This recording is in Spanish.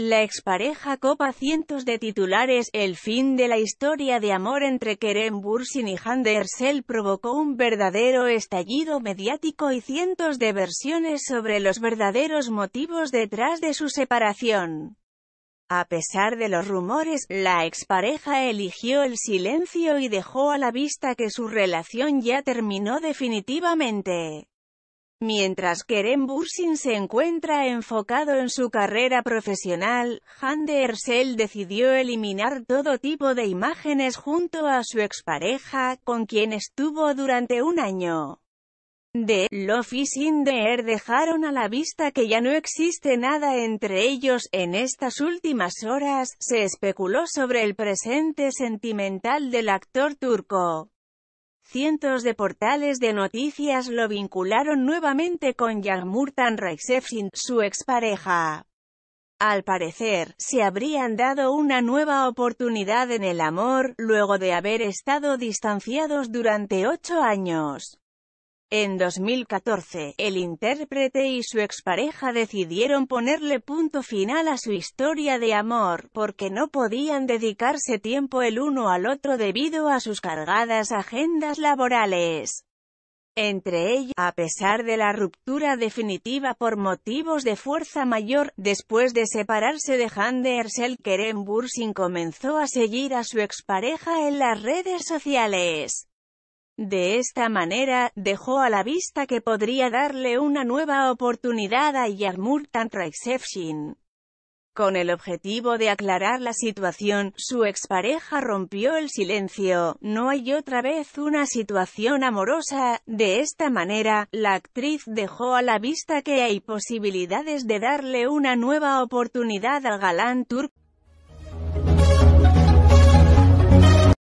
La expareja copa cientos de titulares, el fin de la historia de amor entre Kerem Bursin y Ersel provocó un verdadero estallido mediático y cientos de versiones sobre los verdaderos motivos detrás de su separación. A pesar de los rumores, la expareja eligió el silencio y dejó a la vista que su relación ya terminó definitivamente. Mientras Kerem Bursin se encuentra enfocado en su carrera profesional, Hande Ersel decidió eliminar todo tipo de imágenes junto a su expareja, con quien estuvo durante un año. De Love y Sinder dejaron a la vista que ya no existe nada entre ellos. En estas últimas horas, se especuló sobre el presente sentimental del actor turco. Cientos de portales de noticias lo vincularon nuevamente con Yagmurtan Raisefsin, su expareja. Al parecer, se habrían dado una nueva oportunidad en el amor, luego de haber estado distanciados durante ocho años. En 2014, el intérprete y su expareja decidieron ponerle punto final a su historia de amor, porque no podían dedicarse tiempo el uno al otro debido a sus cargadas agendas laborales. Entre ellos, a pesar de la ruptura definitiva por motivos de fuerza mayor, después de separarse de Handersel, Keren Bursin comenzó a seguir a su expareja en las redes sociales. De esta manera, dejó a la vista que podría darle una nueva oportunidad a Yarmur Tantra Con el objetivo de aclarar la situación, su expareja rompió el silencio, no hay otra vez una situación amorosa, de esta manera, la actriz dejó a la vista que hay posibilidades de darle una nueva oportunidad al galán turco.